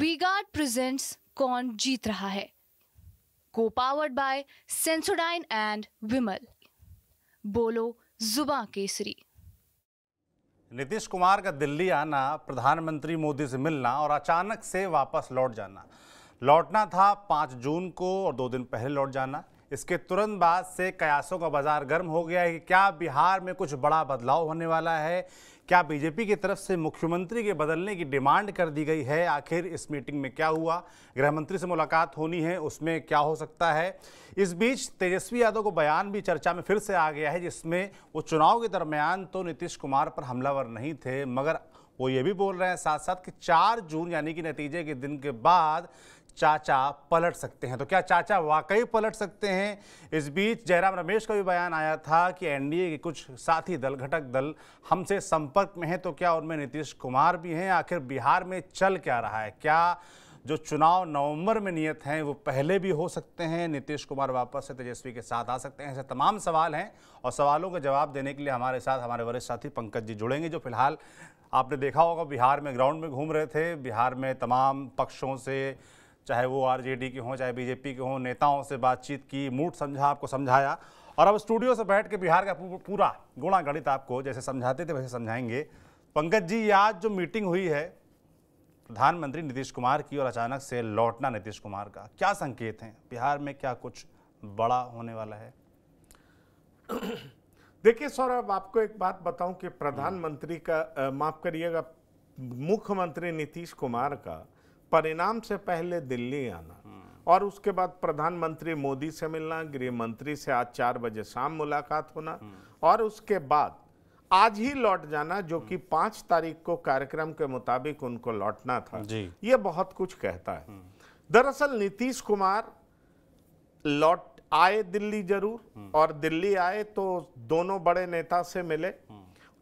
V-Guard presents कौन जीत रहा है को powered by Sensodyne and Vimal बोलो जुबा केसरी नीतीश कुमार का दिल्ली आना प्रधानमंत्री मोदी से मिलना और अचानक से वापस लौट जाना लौटना था पाँच जून को और दो दिन पहले लौट जाना इसके तुरंत बाद से कयासों का बाजार गर्म हो गया है कि क्या बिहार में कुछ बड़ा बदलाव होने वाला है क्या बीजेपी की तरफ से मुख्यमंत्री के बदलने की डिमांड कर दी गई है आखिर इस मीटिंग में क्या हुआ गृहमंत्री से मुलाकात होनी है उसमें क्या हो सकता है इस बीच तेजस्वी यादव को बयान भी चर्चा में फिर से आ गया है जिसमें वो चुनाव के दरमियान तो नीतीश कुमार पर हमलावर नहीं थे मगर वो ये भी बोल रहे हैं साथ साथ कि 4 जून यानी कि नतीजे के दिन के बाद चाचा पलट सकते हैं तो क्या चाचा वाकई पलट सकते हैं इस बीच जयराम रमेश का भी बयान आया था कि एनडीए के कुछ साथी दल घटक दल हमसे संपर्क में हैं तो क्या उनमें नीतीश कुमार भी हैं आखिर बिहार में चल क्या रहा है क्या जो चुनाव नवंबर में नियत हैं वो पहले भी हो सकते हैं नीतीश कुमार वापस से तेजस्वी के साथ आ सकते हैं ऐसे तमाम सवाल हैं और सवालों का जवाब देने के लिए हमारे साथ हमारे वरिष्ठ साथी पंकज जी जुड़ेंगे जो फिलहाल आपने देखा होगा बिहार में ग्राउंड में घूम रहे थे बिहार में तमाम पक्षों से चाहे वो आरजेडी के हों चाहे बीजेपी के हों नेताओं से बातचीत की मूड समझा आपको समझाया और अब स्टूडियो से बैठ के बिहार का पूरा गुणा गणित आपको जैसे समझाते थे वैसे समझाएंगे पंकज जी आज जो मीटिंग हुई है प्रधानमंत्री नीतीश कुमार की और अचानक से लौटना नीतीश कुमार का क्या संकेत हैं बिहार में क्या कुछ बड़ा होने वाला है देखिए सौरभ आपको एक बात बताऊं कि प्रधानमंत्री का माफ करिएगा मुख्यमंत्री नीतीश कुमार का परिणाम से पहले दिल्ली आना और उसके बाद प्रधानमंत्री मोदी से मिलना गृह मंत्री से आज चार बजे शाम मुलाकात होना और उसके बाद आज ही लौट जाना जो कि पांच तारीख को कार्यक्रम के मुताबिक उनको लौटना था यह बहुत कुछ कहता है दरअसल नीतीश कुमार लौट आए दिल्ली जरूर और दिल्ली आए तो दोनों बड़े नेता से मिले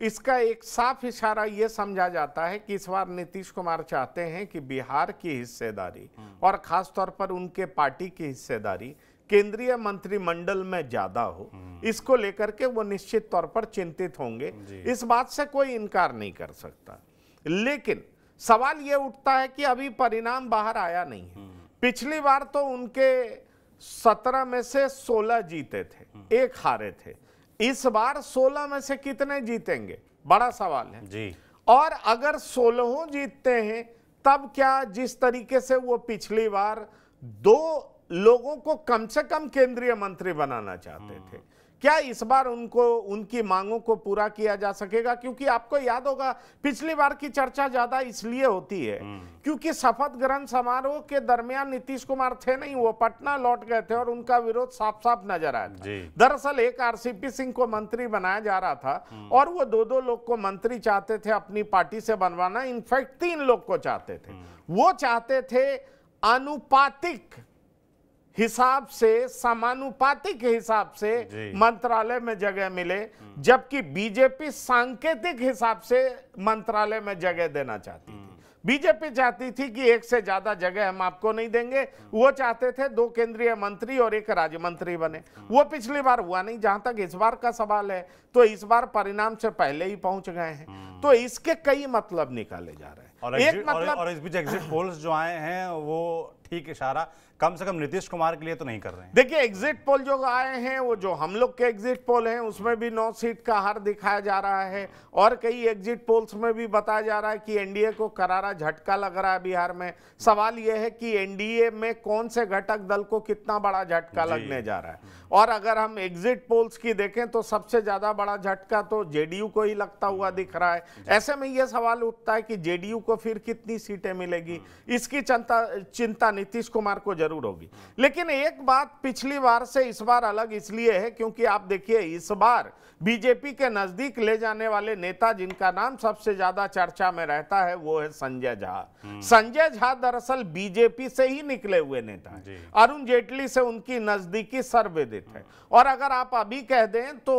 इसका एक साफ इशारा यह समझा जाता है कि इस बार नीतीश कुमार चाहते हैं कि बिहार की हिस्सेदारी और खासतौर पर उनके पार्टी की हिस्सेदारी केंद्रीय मंत्रिमंडल में ज्यादा हो इसको लेकर के वो निश्चित तौर पर चिंतित होंगे इस बात से कोई इनकार नहीं कर सकता लेकिन सवाल ये उठता है कि अभी परिणाम बाहर आया नहीं है पिछली बार तो उनके सत्रह में से सोलह जीते थे हम्म। एक हारे थे इस बार 16 में से कितने जीतेंगे बड़ा सवाल है जी और अगर सोलहों जीतते हैं तब क्या जिस तरीके से वो पिछली बार दो लोगों को कम से कम केंद्रीय मंत्री बनाना चाहते थे हम्म। क्या इस बार उनको उनकी मांगों को पूरा किया जा सकेगा क्योंकि आपको याद होगा पिछली बार की चर्चा ज्यादा इसलिए होती है हम्म। क्योंकि शपथ ग्रहण समारोह के दरमियान नीतीश कुमार थे नहीं वो पटना लौट गए थे और उनका विरोध साफ साफ नजर आया दरअसल एक आरसीपी सिंह को मंत्री बनाया जा रहा था हम्म। और वो दो दो लोग को मंत्री चाहते थे अपनी पार्टी से बनवाना इनफैक्ट तीन लोग को चाहते थे हम्म। वो चाहते थे अनुपातिक हिसाब से समानुपातिक हिसाब से मंत्रालय में जगह मिले जबकि बीजेपी सांकेतिक हिसाब से मंत्रालय में जगह देना चाहती थी हम्म। बीजेपी चाहती थी कि एक से ज्यादा जगह हम आपको नहीं देंगे हम्म। वो चाहते थे दो केंद्रीय मंत्री और एक राज्य मंत्री बने हम्म। वो पिछली बार हुआ नहीं जहां तक इस बार का सवाल है तो इस बार परिणाम से पहले ही पहुंच गए हैं तो इसके कई मतलब निकाले जा रहे हैं और एक मतलब और इस बीच एग्जिट पोल्स जो आए हैं वो ठीक इशारा कम से कम नीतीश कुमार के लिए तो नहीं कर रहे हैं देखिए एग्जिट पोल जो आए हैं वो जो हम लोग के एग्जिट पोल हैं उसमें भी नौ सीट का हार दिखाया जा रहा है और कई एग्जिट पोल्स में भी बताया जा रहा है कि एनडीए को करारा झटका लग रहा है बिहार में सवाल यह है कि एनडीए में कौन से घटक दल को कितना बड़ा झटका लगने जा रहा है और अगर हम एग्जिट पोल्स की देखें तो सबसे ज्यादा बड़ा झटका तो जेडीयू को ही लगता हुआ हम्म। दिख रहा है ऐसे में यह सवाल उठता है कि जेडीयू को फिर कितनी सीटें मिलेगी हम्म। इसकी चिंता चिंता नीतीश कुमार को जरूर होगी लेकिन एक बात पिछली बार से इस बार अलग इसलिए है क्योंकि आप देखिए इस बार बीजेपी के नजदीक ले जाने वाले नेता जिनका नाम सबसे ज्यादा चर्चा में रहता है वो है संजय झा हम्म। संजय झा दरअसल बीजेपी से ही निकले हुए नेता है अरुण जेटली से उनकी नजदीकी सर्वेदित है और अगर आप अभी कह दें तो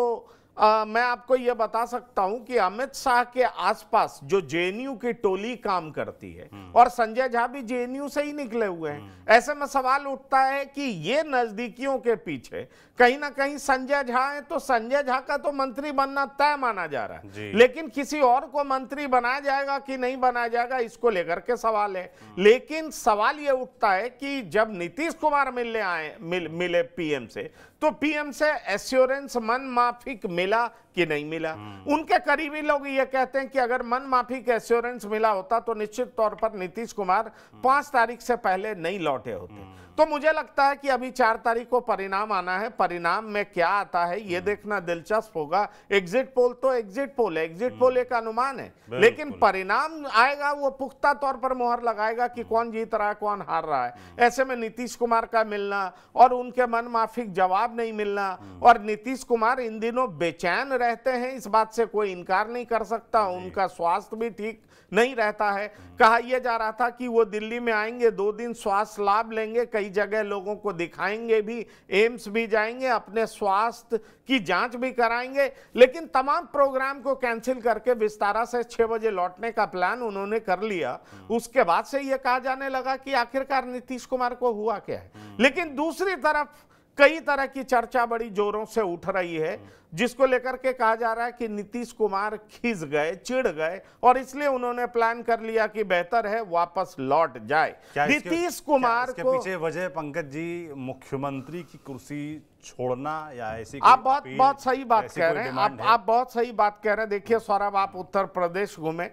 आ, मैं आपको यह बता सकता हूं कि अमित शाह के आसपास जो जेएनयू की टोली काम करती है हम्म। और संजय झा भी जेएनयू से ही निकले हुए हैं हम्म। ऐसे में सवाल उठता है कि ये नजदीकियों के पीछे कहीं ना कहीं संजय झा है तो संजय झा का तो मंत्री बनना तय माना जा रहा है लेकिन किसी और को मंत्री बनाया जाएगा कि नहीं बनाया जाएगा इसको लेकर के सवाल है हम्म। लेकिन सवाल यह उठता है कि जब नीतीश कुमार मिलने आए मिल, मिले पीएम से तो पीएम से एश्योरेंस मन माफिक मिला कि नहीं मिला हम्म। उनके करीबी लोग ये कहते हैं कि अगर मन माफिक एश्योरेंस मिला होता तो निश्चित तौर पर नीतीश कुमार हम्म। पांच तारीख से पहले नहीं लौटे होते हम्म। तो मुझे लगता है कि अभी चार तारीख को परिणाम आना है परिणाम में क्या आता है ये हम्म। देखना दिलचस्प होगा एग्जिट पोल तो एग्जिट पोल है एग्जिट हम्म। पोल एक अनुमान है लेकिन परिणाम आएगा वो पुख्ता तौर पर मोहर लगाएगा कि कौन हम्म। जीत रहा है कौन हार रहा है ऐसे में नीतीश कुमार का मिलना और उनके मन माफिक जवाब नहीं मिलना और नीतीश कुमार इन दिनों बेचैन रहते हैं इस बात से कोई इनकार नहीं कर सकता उनका स्वास्थ्य भी ठीक नहीं रहता है कहा यह जा रहा था कि वो दिल्ली में आएंगे दो दिन स्वास्थ्य लाभ लेंगे कई कई जगह लोगों को दिखाएंगे भी एम्स भी जाएंगे अपने स्वास्थ्य की जांच भी कराएंगे लेकिन तमाम प्रोग्राम को कैंसिल करके विस्तारा से छः बजे लौटने का प्लान उन्होंने कर लिया हम्म। उसके बाद से ये कहा जाने लगा कि आखिरकार नीतीश कुमार को हुआ क्या है हम्म। लेकिन दूसरी तरफ कई तरह की चर्चा बड़ी जोरों से उठ रही है हम्म। जिसको लेकर के कहा जा रहा है कि नीतीश कुमार खिस गए चिढ़ गए और इसलिए उन्होंने प्लान कर लिया कि बेहतर है वापस लौट जाए नीतीश कुमार को पीछे वजह पंकज जी मुख्यमंत्री की कुर्सी छोड़ना या ऐसी आप बहुत बहुत सही बात कह रहे हैं आप है? आप बहुत सही बात कह रहे हैं देखिए हम्म। सौरभ आप उत्तर प्रदेश घूमे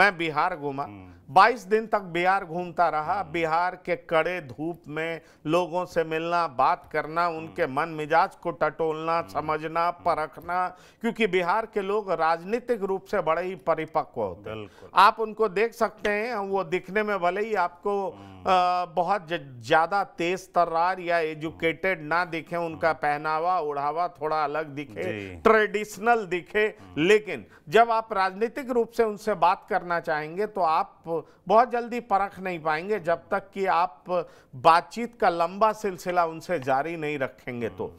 मैं बिहार घूमा 22 हम्म। दिन तक बिहार घूमता रहा हम्म। बिहार के कड़े धूप में लोगों से मिलना बात करना उनके मन मिजाज को टटोलना समझना पर रखना क्योंकि बिहार के लोग राजनीतिक रूप से बड़े ही परिपक्व होते हैं आप उनको देख सकते हैं वो दिखने में भले ही आपको हम्म। बहुत ज़्यादा तेज तर्रार या एजुकेटेड ना दिखे उनका पहनावा उड़ावा थोड़ा अलग दिखे ट्रेडिशनल दिखे लेकिन जब आप राजनीतिक रूप से उनसे बात करना चाहेंगे तो आप बहुत जल्दी परख नहीं पाएंगे जब तक कि आप बातचीत का लंबा सिलसिला उनसे जारी नहीं रखेंगे तो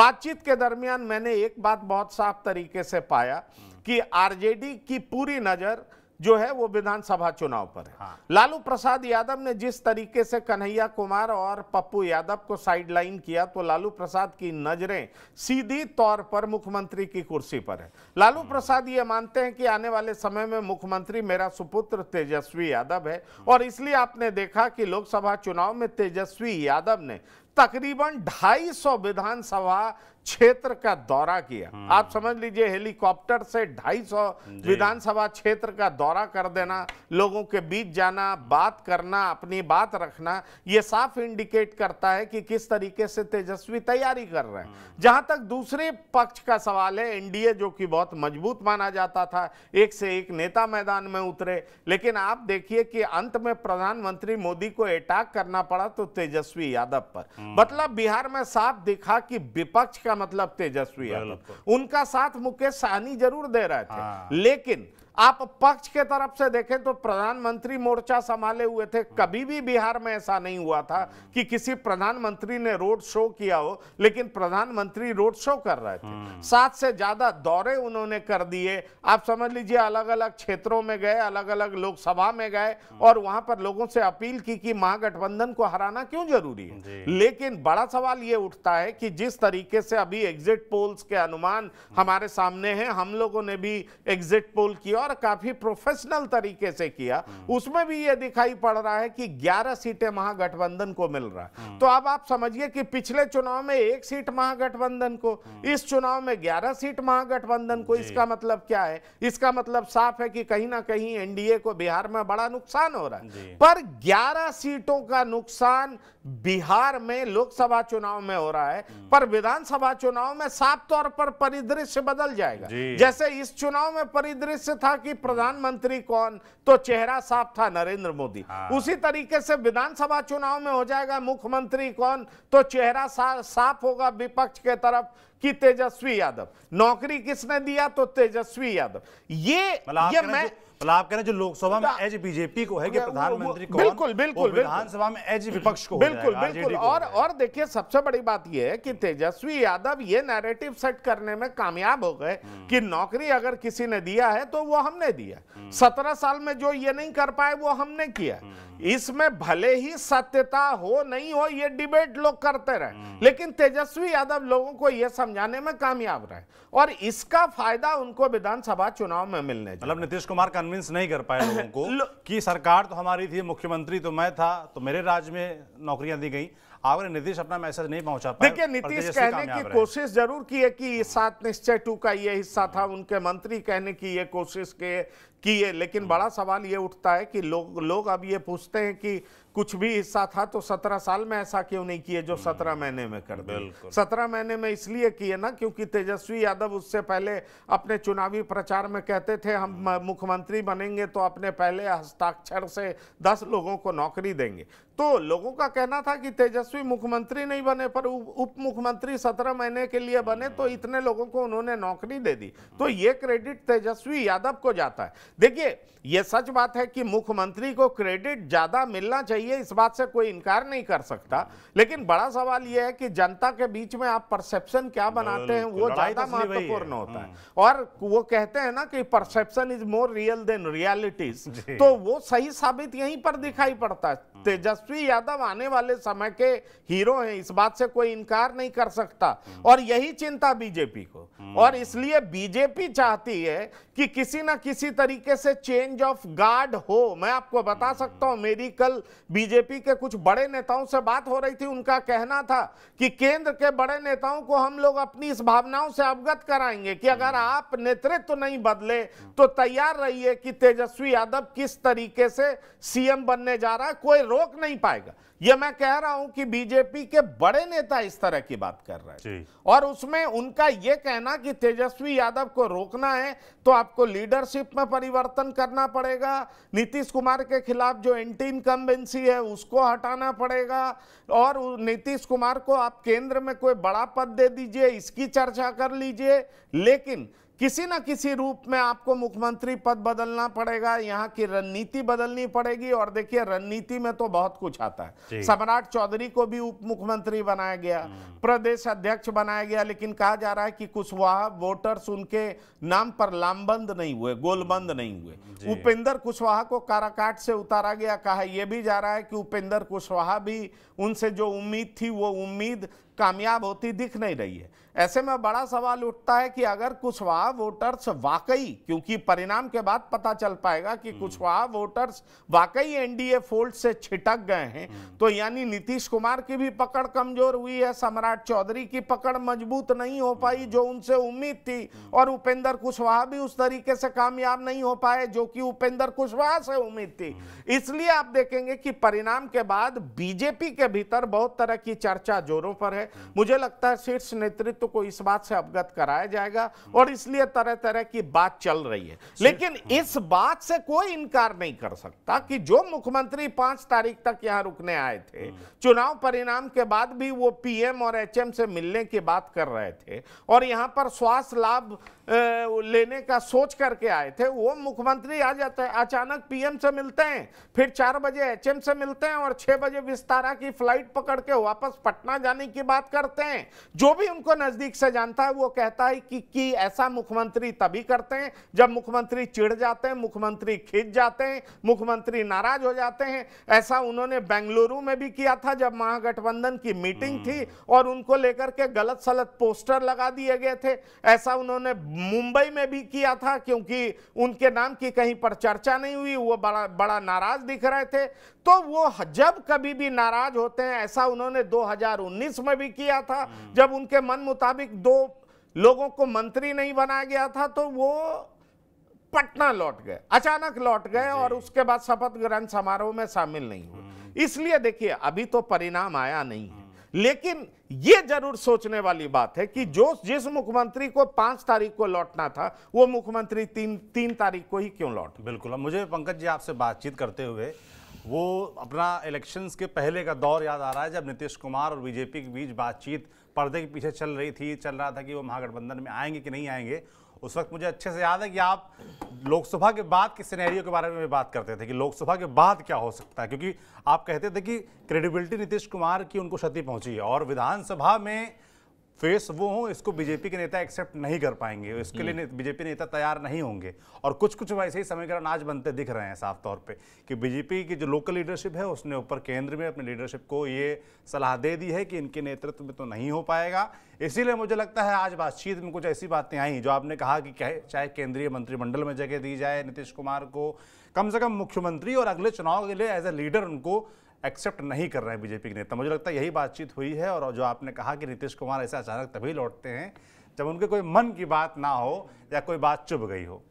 बातचीत के दरमियान मैंने एक बात बहुत साफ तरीके से पाया कि आरजेडी की पूरी नज़र जो है वो विधानसभा चुनाव पर है हाँ। लालू प्रसाद यादव ने जिस तरीके से कन्हैया कुमार और पप्पू यादव को साइडलाइन किया तो लालू प्रसाद की नजरें सीधी तौर पर मुख्यमंत्री की कुर्सी पर है लालू हाँ। प्रसाद ये मानते हैं कि आने वाले समय में मुख्यमंत्री मेरा सुपुत्र तेजस्वी यादव है हाँ। और इसलिए आपने देखा कि लोकसभा चुनाव में तेजस्वी यादव ने तकरीबन 250 विधानसभा क्षेत्र का दौरा किया हम्म। आप समझ लीजिए हेलीकॉप्टर से 250 विधानसभा क्षेत्र का दौरा कर देना लोगों के बीच जाना बात करना अपनी बात रखना यह साफ इंडिकेट करता है कि किस तरीके से तेजस्वी तैयारी कर रहे हैं हम्म। जहां तक दूसरे पक्ष का सवाल है एनडीए जो कि बहुत मजबूत माना जाता था एक से एक नेता मैदान में उतरे लेकिन आप देखिए कि अंत में प्रधानमंत्री मोदी को अटैक करना पड़ा तो तेजस्वी यादव पर हम्म। मतलब बिहार में साफ दिखा कि विपक्ष का का मतलब तेजस्वी यादव उनका साथ मुकेश सहनी जरूर दे रहे थे हाँ। लेकिन आप पक्ष के तरफ से देखें तो प्रधानमंत्री मोर्चा संभाले हुए थे कभी भी बिहार में ऐसा नहीं हुआ था कि किसी प्रधानमंत्री ने रोड शो किया हो लेकिन प्रधानमंत्री रोड शो कर रहे थे हम्म। सात से ज्यादा दौरे उन्होंने कर दिए आप समझ लीजिए अलग अलग क्षेत्रों में गए अलग अलग लोकसभा में गए हम्म। और वहां पर लोगों से अपील की कि महागठबंधन को हराना क्यों जरूरी है लेकिन बड़ा सवाल ये उठता है कि जिस तरीके से अभी एग्जिट पोल्स के अनुमान हमारे सामने हैं हम लोगों ने भी एग्जिट पोल किया और काफी प्रोफेशनल तरीके से किया हम्म। उसमें भी यह दिखाई पड़ रहा है कि 11 सीटें महागठबंधन को मिल रहा है हम्म। तो अब आप समझिए कि पिछले चुनाव में एक सीट महागठबंधन को हम्म। इस चुनाव में ग्यारह सीट महागठबंधन को इसका मतलब क्या है इसका मतलब साफ है कि कहीं ना कहीं एनडीए को बिहार में बड़ा नुकसान हो रहा है पर ग्यारह सीटों का नुकसान बिहार में लोकसभा चुनाव में हो रहा है पर विधानसभा चुनाव में साफ तौर पर परिदृश्य बदल जाएगा जैसे इस चुनाव में परिदृश्य था था कि प्रधानमंत्री कौन तो चेहरा साफ था नरेंद्र मोदी हाँ। उसी तरीके से विधानसभा चुनाव में हो जाएगा मुख्यमंत्री कौन तो चेहरा सा, साफ होगा विपक्ष के तरफ कि तेजस्वी यादव नौकरी किसने दिया तो तेजस्वी यादव ये मतलब ये मैं मतलब आप कह रहे हैं जो लोकसभा में एज बीजेपी को है कि प्रधानमंत्री को बिल्कुल बिल्कुल विधानसभा में एज विपक्ष को बिल्कुल बिल्कुल और और देखिए सबसे बड़ी बात यह है कि तेजस्वी यादव ये नैरेटिव सेट करने में कामयाब हो गए हम्म। कि नौकरी अगर किसी ने दिया है तो वो हमने दिया सत्रह साल में जो ये नहीं कर पाए वो हमने किया हम्म। इसमें भले ही सत्यता हो नहीं हो ये डिबेट लोग करते रहे हम्म। लेकिन तेजस्वी यादव लोगों को यह समझाने में कामयाब रहे और इसका फायदा उनको विधानसभा चुनाव में मिलने मतलब नीतीश कुमार का कन्विंस नहीं कर पाए लोगों को लो... कि सरकार तो हमारी थी मुख्यमंत्री तो मैं था तो मेरे राज्य में नौकरियां दी गई आपने नीतीश अपना मैसेज नहीं पहुंचा पाए देखिए नीतीश कहने की कोशिश जरूर की है कि सात निश्चय टू का ये हिस्सा था हाँ। उनके मंत्री कहने की ये कोशिश के कि ये लेकिन बड़ा सवाल ये उठता है कि लोग लोग अब ये पूछते हैं कि कुछ भी हिस्सा था तो सत्रह साल में ऐसा क्यों नहीं किए जो सत्रह महीने में कर दिए सत्रह महीने में इसलिए किए ना क्योंकि तेजस्वी यादव उससे पहले अपने चुनावी प्रचार में कहते थे हम मुख्यमंत्री बनेंगे तो अपने पहले हस्ताक्षर से दस लोगों को नौकरी देंगे तो लोगों का कहना था कि तेजस्वी मुख्यमंत्री नहीं बने पर उप मुख्यमंत्री सत्रह महीने के लिए बने तो इतने लोगों को उन्होंने नौकरी दे दी तो ये क्रेडिट तेजस्वी यादव को जाता है देखिए ये सच बात है कि मुख्यमंत्री को क्रेडिट ज़्यादा मिलना चाहिए इस बात से कोई इनकार नहीं कर सकता लेकिन बड़ा सवाल यह है कि जनता के बीच में आप परसेप्शन क्या बनाते हैं वो ज़्यादा तो महत्वपूर्ण होता है हम्म। और वो कहते हैं ना कि perception is more real than realities तो वो सही साबित यहीं पर दिखाई पड़ता है हम्म। तेजस्वी यादव आने वाले समय के हीरो हैं इस बात से कोई इनकार नहीं कर सकता हम्म। और यही चिंता बीजेपी को हम्म। और इसलिए बीजेपी चाहती है कि किसी ना किसी तरीके से चेंज ऑफ गार्ड हो मैं आपको बता हम्म। सकता हूं मेरी कल बीजेपी के कुछ बड़े नेताओं से बात हो रही थी उनका कहना था कि केंद्र के बड़े नेताओं को हम लोग अपनी इस भावनाओं से अवगत कराएंगे कि अगर हम्म। आप नेतृत्व तो नहीं बदले तो तैयार रहिए कि तेजस्वी यादव किस तरीके से सीएम बनने जा रहा है कोई रोक नहीं पाएगा ये मैं कह रहा हूं कि बीजेपी के बड़े नेता इस तरह की बात कर रहे हैं और उसमें उनका यह कहना कि तेजस्वी यादव को रोकना है तो आपको लीडरशिप में परिवर्तन करना पड़ेगा नीतीश कुमार के खिलाफ जो एंटी इनकम्बेंसी है उसको हटाना पड़ेगा और नीतीश कुमार को आप केंद्र में कोई बड़ा पद दे दीजिए इसकी चर्चा कर लीजिए लेकिन किसी न किसी रूप में आपको मुख्यमंत्री पद बदलना पड़ेगा यहाँ की रणनीति बदलनी पड़ेगी और देखिए रणनीति में तो बहुत कुछ आता है सम्राट चौधरी को भी उप मुख्यमंत्री बनाया गया हम्म। प्रदेश अध्यक्ष बनाया गया लेकिन कहा जा रहा है कि कुछ वोटर्स उनके नाम पर लामबंद नहीं हुए गोलबंद नहीं हुए उपेंद्र कुशवाहा को काराकाट से उतारा गया कहा यह भी जा रहा है कि उपेंद्र कुशवाहा भी उनसे जो उम्मीद थी वो उम्मीद कामयाब होती दिख नहीं रही है ऐसे में बड़ा सवाल उठता है कि अगर कुशवाहा वोटर्स वाकई क्योंकि परिणाम के बाद पता चल पाएगा कि हम्म। कुशवाहा वोटर्स वाकई एनडीए फोल्ड से छिटक गए हैं हम्म। तो यानी नीतीश कुमार की भी पकड़ कमजोर हुई है सम्राट चौधरी की पकड़ मजबूत नहीं हो पाई हम्म। जो उनसे उम्मीद थी और उपेंद्र कुशवाहा भी उस तरीके से कामयाब नहीं हो पाए जो कि उपेंद्र कुशवाहा से उम्मीद थी इसलिए आप देखेंगे कि परिणाम के बाद बीजेपी के भीतर बहुत तरह की चर्चा जोरों पर है मुझे लगता है शीर्ष नेतृत्व नेतृत्व तो को इस बात से अवगत कराया जाएगा और इसलिए तरह तरह की बात चल रही है लेकिन हाँ। इस बात से कोई इनकार नहीं कर सकता कि जो मुख्यमंत्री पांच तारीख तक यहां रुकने आए थे हाँ। चुनाव परिणाम के बाद भी वो पीएम और एचएम से मिलने की बात कर रहे थे और यहां पर स्वास्थ्य लाभ लेने का सोच करके आए थे वो मुख्यमंत्री आ जाते हैं अचानक पीएम से मिलते हैं फिर चार बजे एचएम से मिलते हैं और छः बजे विस्तारा की फ्लाइट पकड़ के वापस पटना जाने की बात करते हैं जो भी उनको नज़दीक से जानता है वो कहता है कि, कि ऐसा मुख्यमंत्री तभी करते हैं जब मुख्यमंत्री चिढ़ जाते हैं मुख्यमंत्री खींच जाते हैं मुख्यमंत्री नाराज हो जाते हैं ऐसा उन्होंने बेंगलुरु में भी किया था जब महागठबंधन की मीटिंग थी हम्म। और उनको लेकर के गलत सलत पोस्टर लगा दिए गए थे ऐसा उन्होंने मुंबई में भी किया था क्योंकि उनके नाम की कहीं पर चर्चा नहीं हुई वो बड़ा बड़ा नाराज दिख रहे थे तो वो जब कभी भी नाराज होते हैं ऐसा उन्होंने 2019 में भी किया था हम्म। जब उनके मन मुताबिक दो लोगों को मंत्री नहीं बनाया गया था तो वो पटना लौट गए अचानक लौट गए और उसके बाद शपथ ग्रहण समारोह में शामिल नहीं हुए हम्म। इसलिए देखिए अभी तो परिणाम आया नहीं है लेकिन यह जरूर सोचने वाली बात है कि जो जिस मुख्यमंत्री को पांच तारीख को लौटना था वो मुख्यमंत्री तीन तीन तारीख को ही क्यों लौट बिल्कुल मुझे पंकज जी आपसे बातचीत करते हुए वो अपना इलेक्शंस के पहले का दौर याद आ रहा है जब नीतीश कुमार और बीजेपी के बीच बातचीत पर्दे के पीछे चल रही थी चल रहा था कि वो महागठबंधन में आएंगे कि नहीं आएंगे उस वक्त मुझे अच्छे से याद है कि आप लोकसभा के बाद के सिनेरियो के बारे में बात करते थे कि लोकसभा के बाद क्या हो सकता है क्योंकि आप कहते थे कि क्रेडिबिलिटी नीतीश कुमार की उनको क्षति पहुंची है और विधानसभा में फेस वो हो इसको बीजेपी के नेता एक्सेप्ट नहीं कर पाएंगे इसके लिए हम्म। बीजेपी नेता तैयार नहीं होंगे और कुछ कुछ वैसे ही समीकरण आज बनते दिख रहे हैं साफ तौर पे कि बीजेपी की जो लोकल लीडरशिप है उसने ऊपर केंद्र में अपनी लीडरशिप को ये सलाह दे दी है कि इनके नेतृत्व में तो नहीं हो पाएगा इसीलिए मुझे लगता है आज बातचीत में कुछ ऐसी बातें आई जो आपने कहा कि चाहे केंद्रीय मंत्रिमंडल में जगह दी जाए नीतीश कुमार को कम से कम मुख्यमंत्री और अगले चुनाव के लिए एज ए लीडर उनको एक्सेप्ट नहीं कर रहे हैं बीजेपी के नेता मुझे लगता है यही बातचीत हुई है और जो आपने कहा कि नीतीश कुमार ऐसे अचानक तभी लौटते हैं जब उनके कोई मन की बात ना हो या कोई बात चुभ गई हो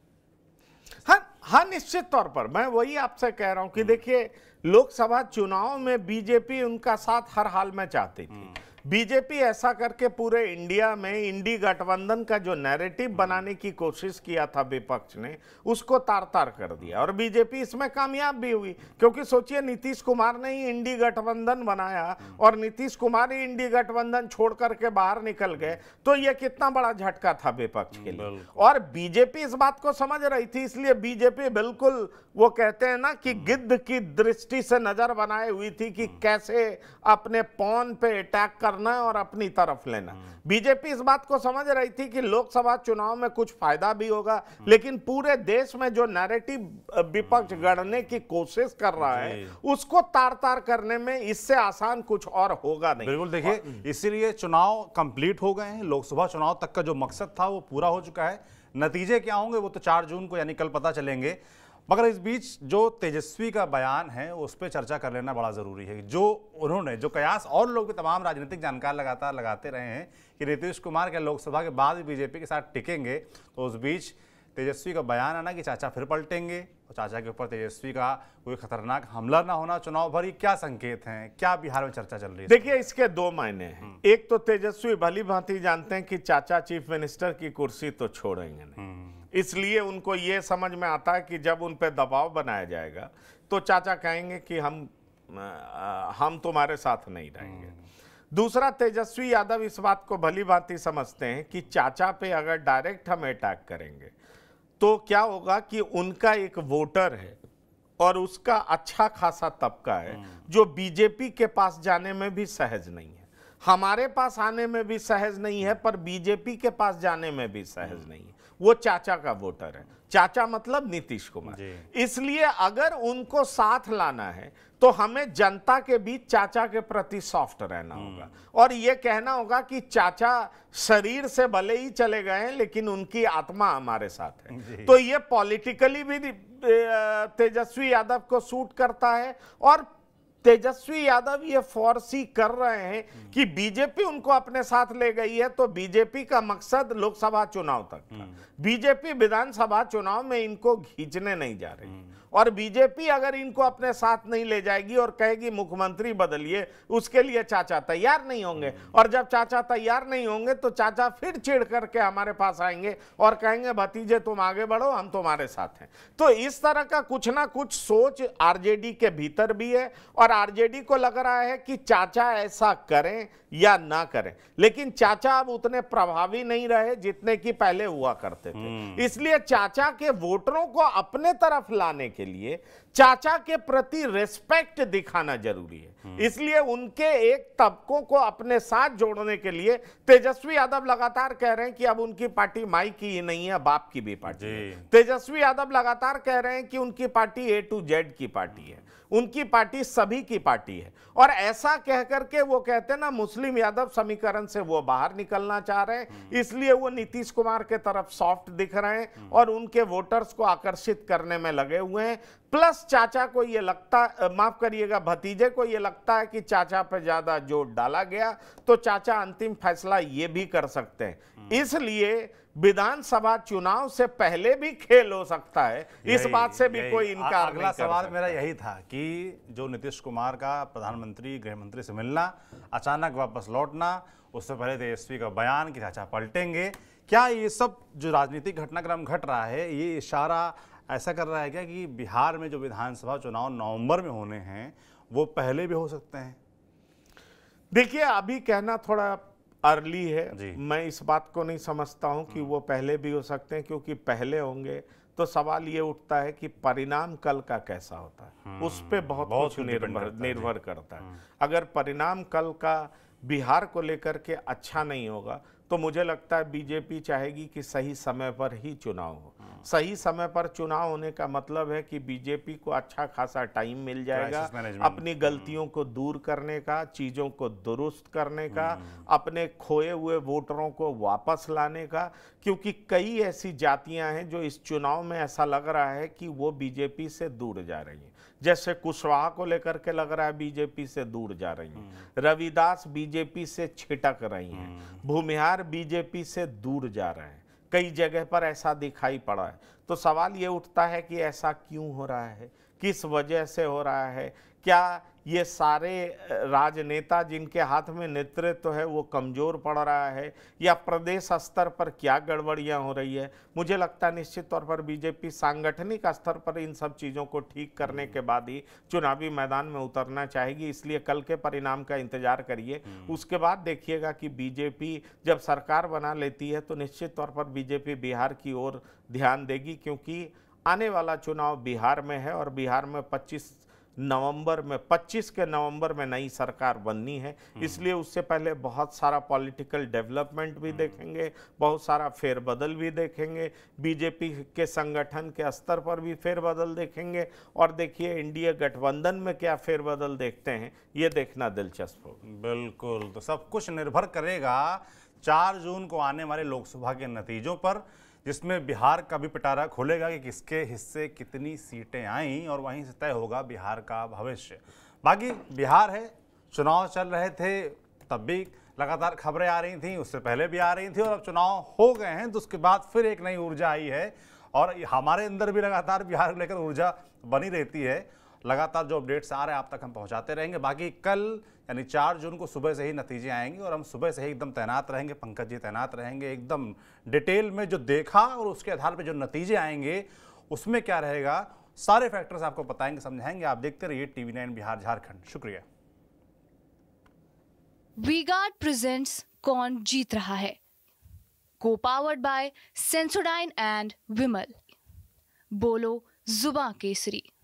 हाँ हाँ निश्चित तौर पर मैं वही आपसे कह रहा हूं कि हम्म। देखिए लोकसभा चुनाव में बीजेपी उनका साथ हर हाल में चाहती थी हम्म। बीजेपी ऐसा करके पूरे इंडिया में इंडी गठबंधन का जो नैरेटिव बनाने की कोशिश किया था विपक्ष ने उसको तार तार कर दिया और बीजेपी इसमें कामयाब भी हुई क्योंकि सोचिए नीतीश कुमार ने ही इंडी गठबंधन बनाया और नीतीश कुमार ही इंडी गठबंधन छोड़ करके बाहर निकल गए तो यह कितना बड़ा झटका था विपक्ष के लिए और बीजेपी इस बात को समझ रही थी इसलिए बीजेपी बिल्कुल वो कहते हैं ना कि गिद्ध की दृष्टि से नजर बनाए हुई थी कि कैसे अपने पौन पे अटैक कर करना और अपनी तरफ लेना बीजेपी इस बात को समझ रही थी कि लोकसभा चुनाव में कुछ फायदा भी होगा लेकिन पूरे देश में जो नैरेटिव विपक्ष गढ़ने की कोशिश कर रहा है उसको तार तार करने में इससे आसान कुछ और होगा नहीं बिल्कुल देखिए हम्म। इसीलिए चुनाव कंप्लीट हो गए हैं लोकसभा चुनाव तक का जो मकसद था वो पूरा हो चुका है नतीजे क्या होंगे वो तो चार जून को यानी कल पता चलेंगे मगर इस बीच जो तेजस्वी का बयान है उस पर चर्चा कर लेना बड़ा ज़रूरी है जो उन्होंने जो कयास और लोग भी तमाम राजनीतिक जानकार लगातार लगाते रहे हैं कि नीतीश कुमार के लोकसभा के बाद भी बीजेपी के साथ टिकेंगे तो उस बीच तेजस्वी का बयान आना कि चाचा फिर पलटेंगे और चाचा के ऊपर तेजस्वी का कोई खतरनाक हमला ना होना चुनाव भर ये क्या संकेत हैं क्या बिहार में चर्चा चल रही है देखिए इसके दो मायने हैं हम्म। एक तो तेजस्वी भली भांति जानते हैं कि चाचा चीफ मिनिस्टर की कुर्सी तो छोड़ेंगे नहीं हम्म। इसलिए उनको ये समझ में आता है कि जब उन पर दबाव बनाया जाएगा तो चाचा कहेंगे कि हम आ, हम तुम्हारे साथ नहीं रहेंगे हम्म। दूसरा तेजस्वी यादव इस बात को भली भांति समझते हैं कि चाचा पे अगर डायरेक्ट हम अटैक करेंगे तो क्या होगा कि उनका एक वोटर है और उसका अच्छा खासा तबका है हम्म। जो बीजेपी के पास जाने में भी सहज नहीं है हमारे पास आने में भी सहज नहीं है हम्म। पर बीजेपी के पास जाने में भी सहज नहीं है वो चाचा का वोटर है चाचा मतलब नीतीश कुमार इसलिए अगर उनको साथ लाना है तो हमें जनता के बीच चाचा के प्रति सॉफ्ट रहना हम्म। होगा और ये कहना होगा कि चाचा शरीर से भले ही चले गए हैं लेकिन उनकी आत्मा हमारे साथ है तो ये पॉलिटिकली भी तेजस्वी यादव को सूट करता है और तेजस्वी यादव ये फोर्सी कर रहे हैं हम्म। कि बीजेपी उनको अपने साथ ले गई है तो बीजेपी का मकसद लोकसभा चुनाव तक था हम्म। बीजेपी विधानसभा चुनाव में इनको खींचने नहीं जा रही हम्म। और बीजेपी अगर इनको अपने साथ नहीं ले जाएगी और कहेगी मुख्यमंत्री बदलिए उसके लिए चाचा तैयार नहीं होंगे और जब चाचा तैयार नहीं होंगे तो चाचा फिर चिड़ करके हमारे पास आएंगे और कहेंगे भतीजे तुम आगे बढ़ो हम तुम्हारे साथ हैं तो इस तरह का कुछ ना कुछ सोच आरजेडी के भीतर भी है और आरजेडी को लग रहा है कि चाचा ऐसा करें या ना करें लेकिन चाचा अब उतने प्रभावी नहीं रहे जितने की पहले हुआ करते थे हम्म। इसलिए चाचा के वोटरों को अपने तरफ लाने के के लिए चाचा के प्रति रेस्पेक्ट दिखाना जरूरी है हम्म। इसलिए उनके एक तबकों को अपने साथ जोड़ने के लिए तेजस्वी यादव लगातार कह रहे हैं कि अब उनकी पार्टी माई की ही नहीं है बाप की भी पार्टी है तेजस्वी यादव लगातार कह रहे हैं कि उनकी पार्टी ए टू जेड की पार्टी है उनकी पार्टी सभी की पार्टी है और ऐसा कह करके वो कहते हैं ना मुस्लिम यादव समीकरण से वो बाहर निकलना चाह रहे हैं हम्म। इसलिए वो नीतीश कुमार के तरफ सॉफ्ट दिख रहे हैं हम्म। और उनके वोटर्स को आकर्षित करने में लगे हुए हैं प्लस चाचा को ये लगता माफ करिएगा भतीजे को ये लगता है कि चाचा पे ज्यादा जोर डाला गया तो चाचा अंतिम फैसला ये भी कर सकते हैं हम्म। इसलिए विधानसभा चुनाव से पहले भी खेल हो सकता है इस बात से भी कोई इनकार अगला सवाल मेरा यही था कि जो नीतीश कुमार का प्रधानमंत्री गृह मंत्री से मिलना अचानक वापस लौटना उससे पहले तेजस्वी तो का बयान कि चाचा पलटेंगे क्या ये सब जो राजनीतिक घटनाक्रम घट रहा है ये इशारा ऐसा कर रहा है क्या कि बिहार में जो विधानसभा चुनाव नवंबर में होने हैं वो पहले भी हो सकते हैं देखिए अभी कहना थोड़ा अर्ली है मैं इस बात को नहीं समझता हूं कि हम्म। वो पहले भी हो सकते हैं क्योंकि पहले होंगे तो सवाल ये उठता है कि परिणाम कल का कैसा होता है हम्म। उस पर बहुत, बहुत कुछ निर्भर निर्भर करता है हम्म। अगर परिणाम कल का बिहार को लेकर के अच्छा नहीं होगा तो मुझे लगता है बीजेपी चाहेगी कि सही समय पर ही चुनाव हो सही समय पर चुनाव होने का मतलब है कि बीजेपी को अच्छा खासा टाइम मिल जाएगा अपनी गलतियों को दूर करने का चीज़ों को दुरुस्त करने का हम्म। अपने खोए हुए वोटरों को वापस लाने का क्योंकि कई ऐसी जातियां हैं जो इस चुनाव में ऐसा लग रहा है कि वो बीजेपी से दूर जा रही हैं जैसे कुशवाहा को लेकर के लग रहा है बीजेपी से दूर जा रही हैं हम्म। रविदास बीजेपी से छिटक रही हैं हम्म। भूमिहार बीजेपी से दूर जा रहे हैं कई जगह पर ऐसा दिखाई पड़ा है तो सवाल ये उठता है कि ऐसा क्यों हो रहा है किस वजह से हो रहा है क्या ये सारे राजनेता जिनके हाथ में नेतृत्व तो है वो कमज़ोर पड़ रहा है या प्रदेश स्तर पर क्या गड़बड़ियाँ हो रही है मुझे लगता है निश्चित तौर पर बीजेपी सांगठनिक स्तर पर इन सब चीज़ों को ठीक करने के बाद ही चुनावी मैदान में उतरना चाहेगी इसलिए कल के परिणाम का इंतजार करिए हम्म। उसके बाद देखिएगा कि बीजेपी जब सरकार बना लेती है तो निश्चित तौर पर बीजेपी बिहार की ओर ध्यान देगी क्योंकि आने वाला चुनाव बिहार में है और बिहार में पच्चीस नवंबर में 25 के नवंबर में नई सरकार बननी है हम्म। इसलिए उससे पहले बहुत सारा पॉलिटिकल डेवलपमेंट भी हम्म। देखेंगे बहुत सारा फेरबदल भी देखेंगे बीजेपी के संगठन के स्तर पर भी फेरबदल देखेंगे और देखिए इंडिया गठबंधन में क्या फेरबदल देखते हैं ये देखना दिलचस्प होगा बिल्कुल तो सब कुछ निर्भर करेगा चार जून को आने वाले लोकसभा के नतीजों पर जिसमें बिहार का भी पिटारा खोलेगा कि किसके हिस्से कितनी सीटें आई और वहीं से तय होगा बिहार का भविष्य बाकी बिहार है चुनाव चल रहे थे तब भी लगातार खबरें आ रही थी उससे पहले भी आ रही थी और अब चुनाव हो गए हैं तो उसके बाद फिर एक नई ऊर्जा आई है और हमारे अंदर भी लगातार बिहार को लेकर ऊर्जा बनी रहती है लगातार जो अपडेट्स आ रहे हैं आप तक हम पहुंचाते रहेंगे बाकी कल यानी चार जून को सुबह से ही नतीजे आएंगे और हम सुबह से ही एकदम तैनात रहेंगे पंकज जी तैनात रहेंगे एकदम डिटेल में जो देखा और उसके आधार पर जो नतीजे आएंगे उसमें क्या रहेगा सारे फैक्टर्स आपको बताएंगे समझाएंगे आप देखते रहिए टीवी नाइन बिहार झारखंड शुक्रिया वी प्रेजेंट्स कौन जीत रहा है को powered by Sensodyne and Vimal बोलो जुबा केसरी